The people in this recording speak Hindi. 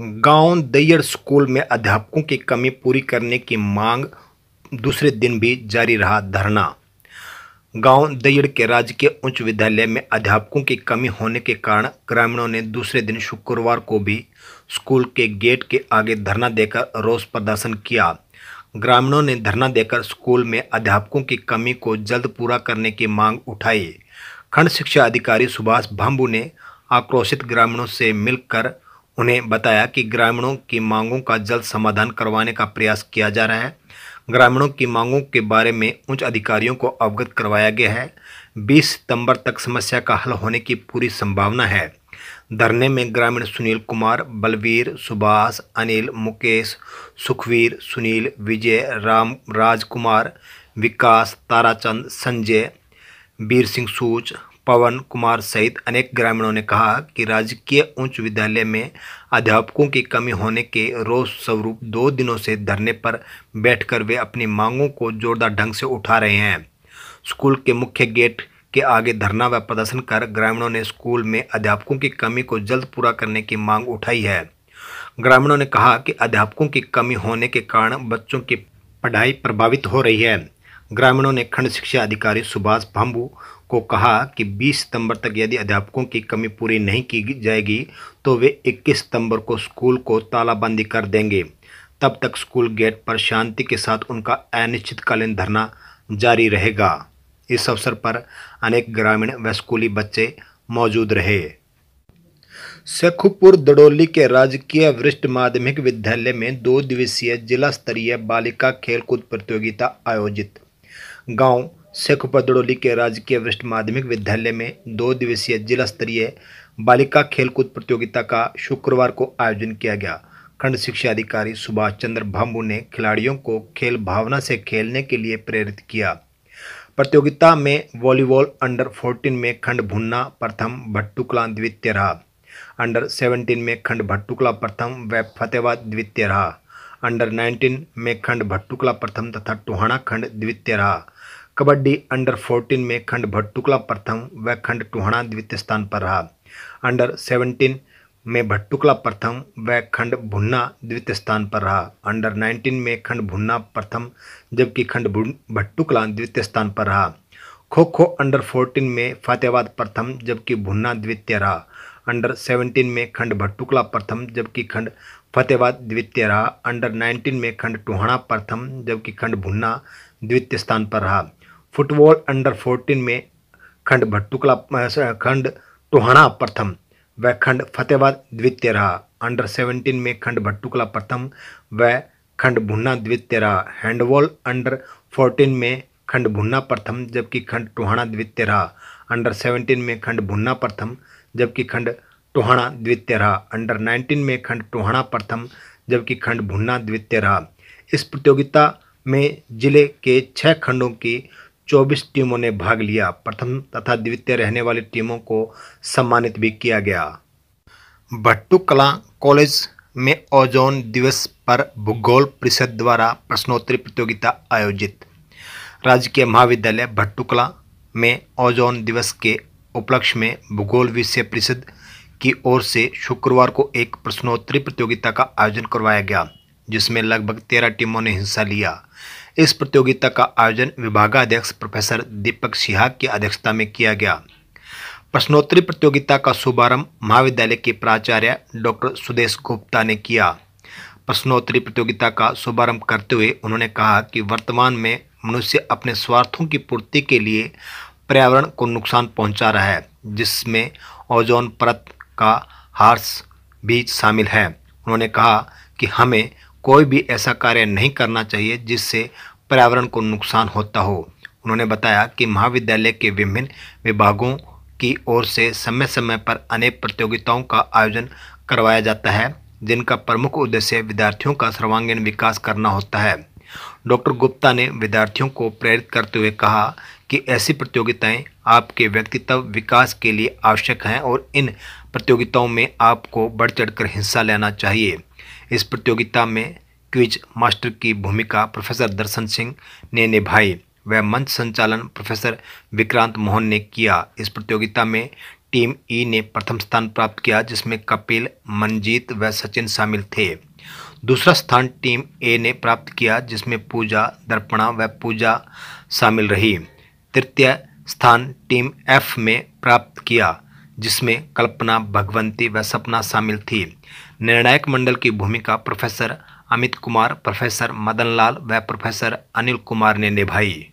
गांव दैयर स्कूल में अध्यापकों की कमी पूरी करने की मांग दूसरे दिन भी जारी रहा धरना गांव दैयड़ के राजकीय उच्च विद्यालय में अध्यापकों की कमी होने के कारण ग्रामीणों ने दूसरे दिन शुक्रवार को भी स्कूल के गेट के आगे धरना देकर रोष प्रदर्शन किया ग्रामीणों ने धरना देकर स्कूल में अध्यापकों की कमी को जल्द पूरा करने की मांग उठाई खंड शिक्षा अधिकारी सुभाष भाम्बू ने आक्रोशित ग्रामीणों से मिलकर उन्हें बताया कि ग्रामीणों की मांगों का जल्द समाधान करवाने का प्रयास किया जा रहा है ग्रामीणों की मांगों के बारे में उच्च अधिकारियों को अवगत करवाया गया है 20 सितंबर तक समस्या का हल होने की पूरी संभावना है धरने में ग्रामीण सुनील कुमार बलवीर सुभाष अनिल मुकेश सुखवीर सुनील विजय राम राजकुमार विकास ताराचंद संजय वीर सिंह सूच पवन कुमार सहित अनेक ग्रामीणों ने कहा कि राजकीय उच्च विद्यालय में अध्यापकों की कमी होने के रोष स्वरूप दो दिनों से धरने पर बैठकर वे अपनी मांगों को जोरदार ढंग से उठा रहे हैं स्कूल के मुख्य गेट के आगे धरना व प्रदर्शन कर ग्रामीणों ने स्कूल में अध्यापकों की कमी को जल्द पूरा करने की मांग उठाई है ग्रामीणों ने कहा कि अध्यापकों की कमी होने के कारण बच्चों की पढ़ाई प्रभावित हो रही है ग्रामीणों ने खंड शिक्षा अधिकारी सुभाष भाम्बू को कहा कि 20 सितंबर तक यदि अध्यापकों की कमी पूरी नहीं की जाएगी तो वे 21 सितंबर को स्कूल को तालाबंदी कर देंगे तब तक स्कूल गेट पर शांति के साथ उनका अनिश्चितकालीन धरना जारी रहेगा इस अवसर पर अनेक ग्रामीण व स्कूली बच्चे मौजूद रहे शेखुपुर दड़ोली के राजकीय वरिष्ठ माध्यमिक विद्यालय में दो दिवसीय जिला स्तरीय बालिका खेलकूद प्रतियोगिता आयोजित गांव शेख पदड़ोली के राजकीय वरिष्ठ माध्यमिक विद्यालय में दो दिवसीय जिला स्तरीय बालिका खेलकूद प्रतियोगिता का शुक्रवार को आयोजन किया गया खंड शिक्षा अधिकारी सुभाष चंद्र भाम्बू ने खिलाड़ियों को खेल भावना से खेलने के लिए प्रेरित किया प्रतियोगिता में वॉलीबॉल अंडर 14 में खंड भुन्ना प्रथम भट्टुकला द्वितीय रहा अंडर 17 में खंड भट्टुकला प्रथम व फतेहबाद द्वितीय रहा अंडर 19 में खंड भट्टुकला प्रथम तथा टोहाना खंड द्वितीय रहा कबड्डी अंडर 14 में खंड भट्टुकला प्रथम व खंड टोहाना द्वितीय स्थान पर रहा अंडर 17 में भट्टुकला प्रथम व खंड भुन्ना द्वितीय स्थान पर रहा अंडर 19 में खंड भुन्ना प्रथम जबकि खंड भट्टुकला द्वितीय स्थान पर रहा खो खो अंडर 14 में फतेहाबाद प्रथम जबकि भुन्ना द्वितीय रहा अंडर 17 में खंड भट्टुकला प्रथम जबकि खंड फतेहबाद द्वितीय रहा अंडर 19 में खंड टुहाना प्रथम जबकि खंड भुन्ना द्वितीय स्थान पर रहा फुटबॉल अंडर 14 में खंड भट्टुकला खंड टुहाना प्रथम व खंड फतेहबाद द्वितीय रहा अंडर 17 में खंड भट्टुकला प्रथम व खंड भुन्ना द्वितीय रहा हैंडबॉल अंडर 14 में खंड भुन्ना प्रथम जबकि खंड टुहाना द्वितीय रहा अंडर 17 में खंड भुन्ना प्रथम जबकि खंड टोहाणा द्वितीय रहा अंडर 19 में खंड टोहाणा प्रथम जबकि खंड भुन्ना द्वितीय रहा इस प्रतियोगिता में जिले के छः खंडों की 24 टीमों ने भाग लिया प्रथम तथा द्वितीय रहने वाली टीमों को सम्मानित भी किया गया भट्टू कला कॉलेज में ओजोन दिवस पर भूगोल परिषद द्वारा प्रश्नोत्तरी प्रतियोगिता आयोजित राजकीय महाविद्यालय भट्टुकला में ओजोन दिवस के उपलक्ष्य में भूगोल विषय परिषद की ओर से शुक्रवार को एक प्रश्नोत्तरी प्रतियोगिता का आयोजन करवाया गया जिसमें लगभग तेरह टीमों ने हिस्सा लिया इस प्रतियोगिता का आयोजन विभागाध्यक्ष प्रोफेसर दीपक सिहाग की अध्यक्षता में किया गया प्रश्नोत्तरी प्रतियोगिता का शुभारंभ महाविद्यालय के प्राचार्य डॉक्टर सुदेश गुप्ता ने किया प्रश्नोत्तरी प्रतियोगिता का शुभारंभ करते हुए उन्होंने कहा कि वर्तमान में मनुष्य अपने स्वार्थों की पूर्ति के लिए पर्यावरण को नुकसान पहुंचा रहा है जिसमें ओजोन परत का हार्स भी शामिल है उन्होंने कहा कि हमें कोई भी ऐसा कार्य नहीं करना चाहिए जिससे पर्यावरण को नुकसान होता हो उन्होंने बताया कि महाविद्यालय के विभिन्न विभागों की ओर से समय समय पर अनेक प्रतियोगिताओं का आयोजन करवाया जाता है जिनका प्रमुख उद्देश्य विद्यार्थियों का सर्वांगीण विकास करना होता है डॉक्टर गुप्ता ने विद्यार्थियों को प्रेरित करते हुए कहा कि ऐसी प्रतियोगिताएं आपके व्यक्तित्व विकास के लिए आवश्यक हैं और इन प्रतियोगिताओं में आपको बढ़ चढ़कर हिस्सा लेना चाहिए इस प्रतियोगिता में क्विज मास्टर की भूमिका प्रोफेसर दर्शन सिंह ने निभाई व मंच संचालन प्रोफेसर विक्रांत मोहन ने किया इस प्रतियोगिता में टीम ई e ने प्रथम स्थान प्राप्त किया जिसमें कपिल मनजीत व सचिन शामिल थे दूसरा स्थान टीम ए ने प्राप्त किया जिसमें पूजा दर्पणा व पूजा शामिल रही तृतीय स्थान टीम एफ में प्राप्त किया जिसमें कल्पना भगवंती व सपना शामिल थी निर्णायक मंडल की भूमिका प्रोफेसर अमित कुमार प्रोफेसर मदनलाल व प्रोफेसर अनिल कुमार ने निभाई